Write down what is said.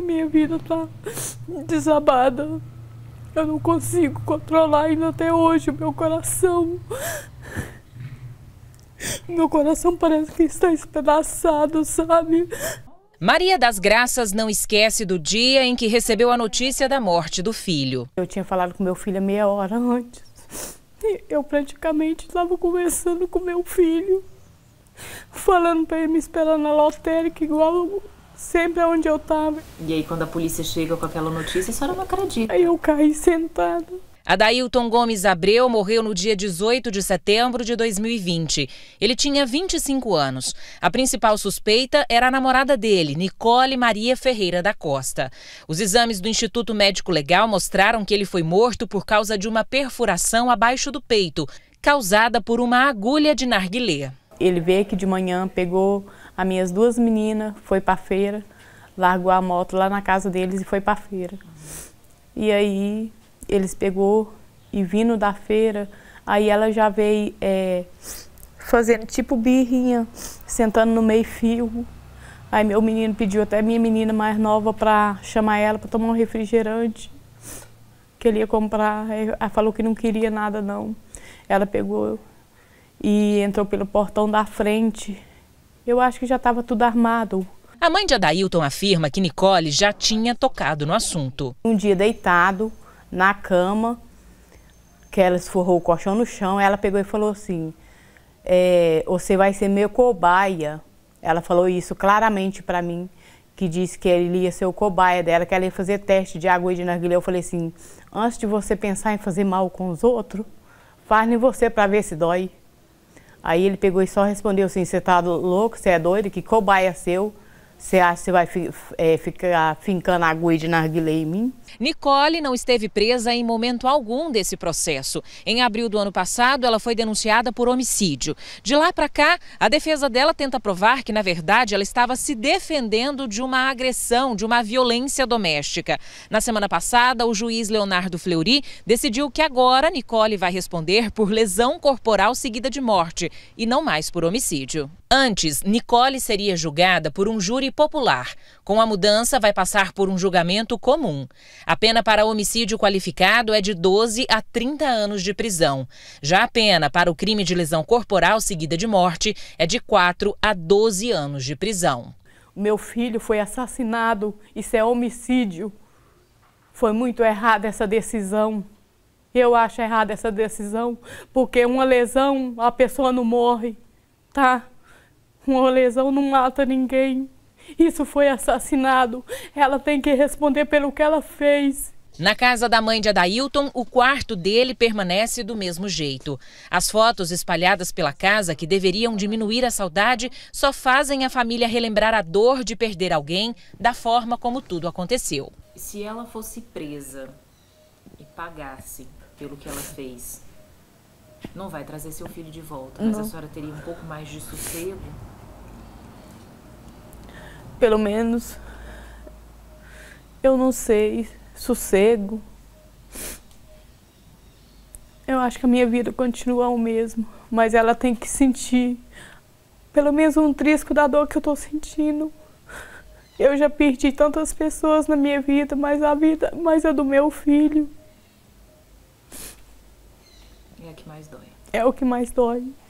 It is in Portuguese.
A minha vida tá desabada. Eu não consigo controlar ainda até hoje o meu coração. Meu coração parece que está espedaçado, sabe? Maria das Graças não esquece do dia em que recebeu a notícia da morte do filho. Eu tinha falado com meu filho meia hora antes. E eu praticamente estava conversando com meu filho, falando para ele me esperar na lotérica igual sempre onde eu tava. E aí, quando a polícia chega com aquela notícia, a senhora não acredita. Aí eu caí sentada. Adailton Gomes Abreu morreu no dia 18 de setembro de 2020. Ele tinha 25 anos. A principal suspeita era a namorada dele, Nicole Maria Ferreira da Costa. Os exames do Instituto Médico Legal mostraram que ele foi morto por causa de uma perfuração abaixo do peito, causada por uma agulha de narguilé. Ele veio aqui de manhã, pegou as minhas duas meninas foi para feira, largou a moto lá na casa deles e foi para feira. E aí eles pegou e vindo da feira, aí ela já veio é, fazendo tipo birrinha, sentando no meio fio. Aí meu menino pediu até minha menina mais nova para chamar ela para tomar um refrigerante que ele ia comprar. Ela falou que não queria nada não. Ela pegou e entrou pelo portão da frente eu acho que já estava tudo armado. A mãe de Adailton afirma que Nicole já tinha tocado no assunto. Um dia deitado na cama, que ela esforrou o colchão no chão, ela pegou e falou assim: é, Você vai ser meu cobaia. Ela falou isso claramente para mim, que disse que ele ia ser o cobaia dela, que ela ia fazer teste de água e de narguilé. Eu falei assim: Antes de você pensar em fazer mal com os outros, faz em você para ver se dói. Aí ele pegou e só respondeu assim: você tá louco, você é doido, que cobaia seu. Você acha que você vai é, ficar fincando agulha de narguilé em mim? Nicole não esteve presa em momento algum desse processo. Em abril do ano passado, ela foi denunciada por homicídio. De lá para cá, a defesa dela tenta provar que, na verdade, ela estava se defendendo de uma agressão, de uma violência doméstica. Na semana passada, o juiz Leonardo Fleury decidiu que agora Nicole vai responder por lesão corporal seguida de morte e não mais por homicídio. Antes, Nicole seria julgada por um júri popular. Com a mudança, vai passar por um julgamento comum. A pena para homicídio qualificado é de 12 a 30 anos de prisão. Já a pena para o crime de lesão corporal seguida de morte é de 4 a 12 anos de prisão. Meu filho foi assassinado, isso é homicídio. Foi muito errada essa decisão. Eu acho errada essa decisão, porque uma lesão a pessoa não morre, tá? Uma lesão não mata ninguém isso foi assassinado. Ela tem que responder pelo que ela fez. Na casa da mãe de Adailton, o quarto dele permanece do mesmo jeito. As fotos espalhadas pela casa, que deveriam diminuir a saudade, só fazem a família relembrar a dor de perder alguém da forma como tudo aconteceu. Se ela fosse presa e pagasse pelo que ela fez, não vai trazer seu filho de volta, mas não. a senhora teria um pouco mais de sossego pelo menos, eu não sei, sossego. Eu acho que a minha vida continua o mesmo, mas ela tem que sentir pelo menos um trisco da dor que eu estou sentindo. Eu já perdi tantas pessoas na minha vida, mas a vida, mas é do meu filho. É o que mais dói. É o que mais dói.